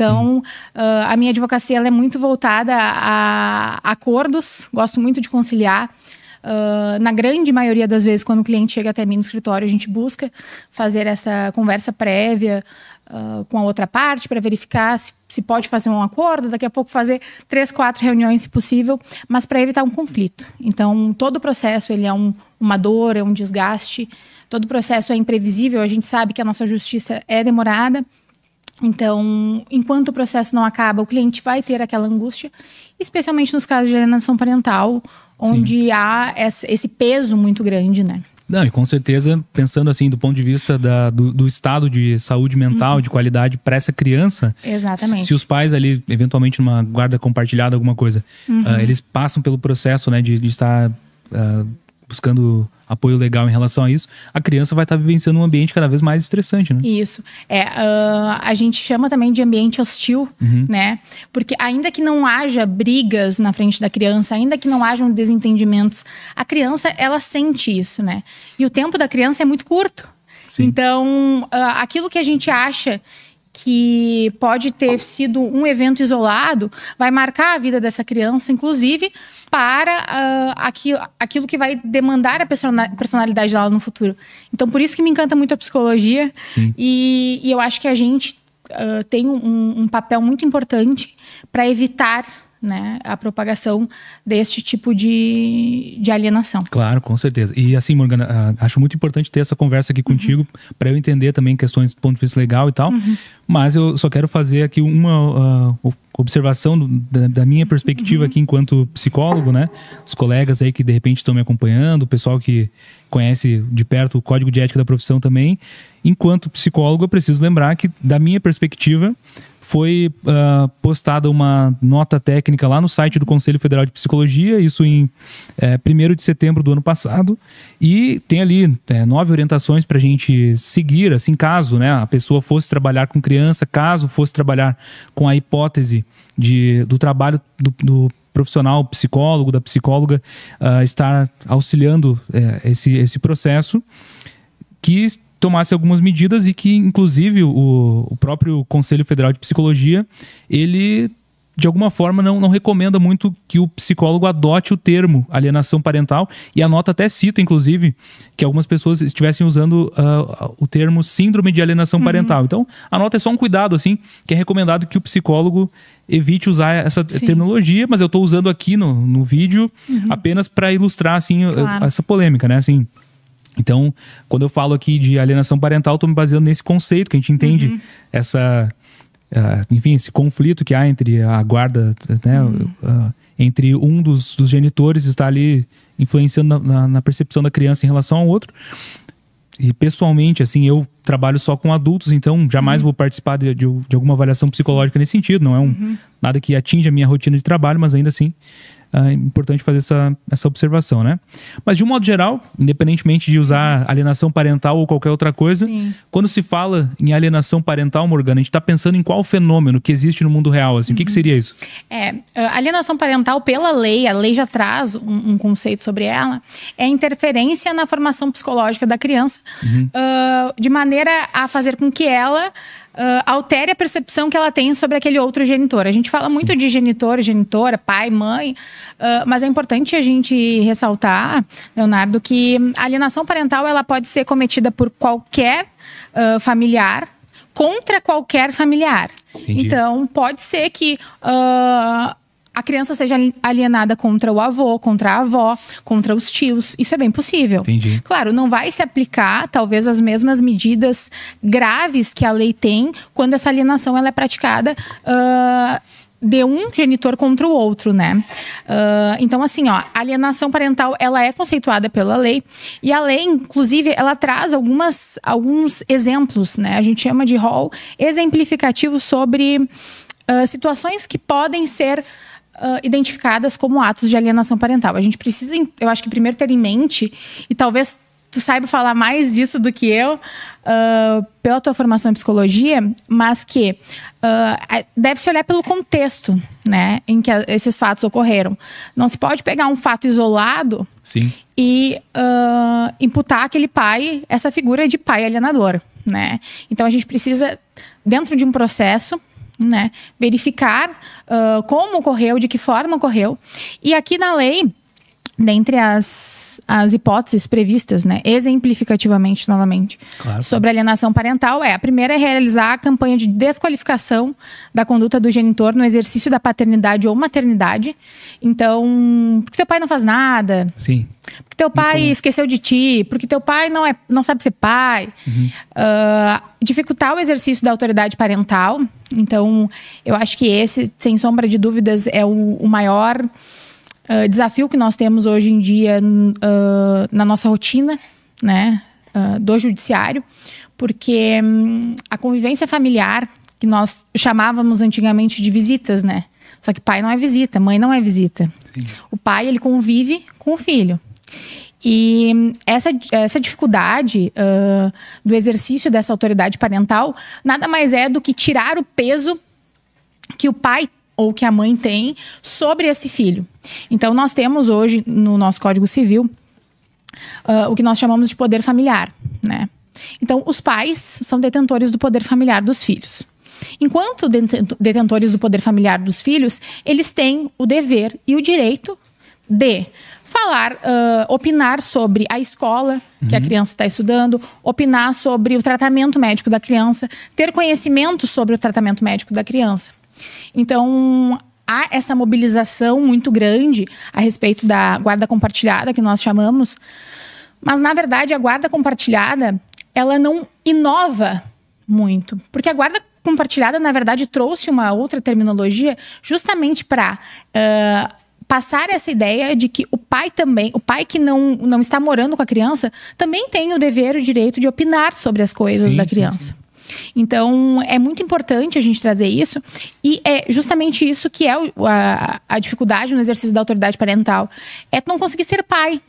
Então, uh, a minha advocacia ela é muito voltada a acordos, gosto muito de conciliar. Uh, na grande maioria das vezes, quando o cliente chega até mim no escritório, a gente busca fazer essa conversa prévia uh, com a outra parte para verificar se, se pode fazer um acordo, daqui a pouco fazer três, quatro reuniões, se possível, mas para evitar um conflito. Então, todo o processo ele é um, uma dor, é um desgaste, todo o processo é imprevisível, a gente sabe que a nossa justiça é demorada, então, enquanto o processo não acaba, o cliente vai ter aquela angústia, especialmente nos casos de alienação parental, onde Sim. há esse peso muito grande, né? Não, e com certeza, pensando assim, do ponto de vista da, do, do estado de saúde mental, uhum. de qualidade para essa criança. Exatamente. Se os pais ali, eventualmente, numa guarda compartilhada, alguma coisa, uhum. uh, eles passam pelo processo, né, de, de estar Uh, buscando apoio legal em relação a isso, a criança vai estar tá vivenciando um ambiente cada vez mais estressante, né? Isso. É, uh, a gente chama também de ambiente hostil, uhum. né? Porque ainda que não haja brigas na frente da criança, ainda que não hajam desentendimentos, a criança, ela sente isso, né? E o tempo da criança é muito curto. Sim. Então, uh, aquilo que a gente acha que pode ter sido um evento isolado, vai marcar a vida dessa criança, inclusive, para uh, ah, aquilo, aquilo que vai demandar a personalidade dela no futuro. Então, por isso que me encanta muito a psicologia. E, e, eu acho que a gente uh, tem um, um papel muito importante para evitar né, a propagação deste tipo de, de alienação. Claro, com certeza. E assim, Morgana, ah, acho muito importante ter essa conversa aqui uhum. contigo uhum. para eu entender também questões do ponto de vista legal e tal. Uhum. Mas eu só quero fazer aqui uma uh, observação da, da, minha perspectiva uhum. aqui enquanto psicólogo, né? Os colegas aí que de repente estão me acompanhando, o pessoal que conhece de perto o código de ética da profissão também. Enquanto psicólogo, eu preciso lembrar que, da minha perspectiva, foi uh, postada uma nota técnica lá no site do Conselho Federal de Psicologia, isso em é, 1 de setembro do ano passado, e tem ali é, nove orientações para a gente seguir, assim, caso né, a pessoa fosse trabalhar com criança, caso fosse trabalhar com a hipótese de, do trabalho do, do profissional psicólogo, da psicóloga, uh, estar auxiliando é, esse, esse processo, que tomasse algumas medidas e que, inclusive, o, o próprio Conselho Federal de Psicologia, ele de alguma forma não, não, recomenda muito que o psicólogo adote o termo alienação parental e a nota até cita inclusive que algumas pessoas estivessem usando uh, o termo síndrome de alienação uhum. parental então a nota é só um cuidado assim que é recomendado que o psicólogo evite usar essa Sim. terminologia mas eu estou usando aqui no, no vídeo uhum. apenas para ilustrar assim claro. essa polêmica né assim então, quando eu falo aqui de alienação parental, estou me baseando nesse conceito que a gente entende uhum. essa, uh, enfim, esse conflito que há entre a guarda, né, uhum. uh, entre um dos, dos genitores estar ali influenciando na, na, na, percepção da criança em relação ao outro. E pessoalmente, assim, eu trabalho só com adultos, então jamais uhum. vou participar de, de, de, alguma avaliação psicológica nesse sentido. Não é um uhum. nada que atinja a minha rotina de trabalho, mas ainda assim ah, é importante fazer essa, essa observação, né? Mas de um modo geral, independentemente de usar alienação parental ou qualquer outra coisa, Sim. quando se fala em alienação parental, Morgana, a gente está pensando em qual fenômeno que existe no mundo real, assim, uhum. o que, que, uhum. seria isso? É, ah, alienação parental pela lei, a lei já traz um, um conceito sobre ela, é interferência na formação psicológica da criança, uhum. uh, de maneira a fazer com que ela uh, altere a percepção que ela tem sobre aquele outro genitor. A gente fala Sim. muito de genitor, genitora, pai, mãe, uh, mas é importante a gente ressaltar, Leonardo, que a alienação parental ela pode ser cometida por qualquer uh, familiar contra qualquer familiar. Entendi. Então, pode ser que uh, a criança seja alienada contra o avô, contra a avó, contra os tios. Isso é bem possível. Entendi. Claro, não vai se aplicar talvez as mesmas medidas graves que a lei tem quando essa alienação ela é praticada. Uh, de um genitor contra o outro, né? Uh, então, assim, ó, alienação parental, ela é conceituada pela lei e a lei, inclusive, ela traz algumas, alguns exemplos, né? A gente chama de rol exemplificativo sobre uh, situações que podem ser Uh, identificadas como atos de alienação parental. A gente precisa, eu acho que primeiro ter em mente, e talvez tu saiba falar mais disso do que eu, uh, pela tua formação em psicologia, mas que uh, deve-se olhar pelo contexto né, em que a, esses fatos ocorreram. Não se pode pegar um fato isolado Sim. e imputar aquele pai, essa figura de pai alienador. Né? Então a gente precisa, dentro de um processo, né? Verificar uh, como ocorreu, de que forma ocorreu. E aqui na lei dentre as, as hipóteses previstas, né, exemplificativamente novamente, claro. sobre alienação parental é a primeira é realizar a campanha de desqualificação da conduta do genitor no exercício da paternidade ou maternidade. Então, porque teu pai não faz nada. Sim. Porque teu pai esqueceu de ti, porque teu pai não é não sabe ser pai. Uhum. Uh, dificultar o exercício da autoridade parental. Então, eu acho que esse, sem sombra de dúvidas, é o, o maior ah, desafio que nós temos hoje em dia uh, na nossa rotina, né, uh, do judiciário, porque um, a convivência familiar que nós chamávamos antigamente de visitas, né? Só que pai não é visita, mãe não é visita. Sim. O pai ele convive com o filho. E hum, essa, essa dificuldade uh, do exercício dessa autoridade parental nada mais é do que tirar o peso que o pai ou que a mãe tem sobre esse filho. Então, nós temos hoje no nosso Código Civil uh, o que nós chamamos de poder familiar, né? Então, os pais são detentores do poder familiar dos filhos. Enquanto detentores do poder familiar dos filhos, eles têm o dever e o direito de falar, uh, opinar sobre a escola que uhum. a criança está estudando, opinar sobre o tratamento médico da criança, ter conhecimento sobre o tratamento médico da criança. Então, há essa mobilização muito grande a respeito da guarda compartilhada, que nós chamamos. Mas, na verdade, a guarda compartilhada, ela não inova muito. Porque a guarda compartilhada, na verdade, trouxe uma outra terminologia justamente para uh, passar essa ideia de que o pai também, o pai que não, não está morando com a criança, também tem o dever, o direito de opinar sobre as coisas sim, da criança. Sim, então, é muito importante a gente trazer isso. E é justamente isso que é a, a dificuldade no exercício da autoridade parental. É não conseguir ser pai.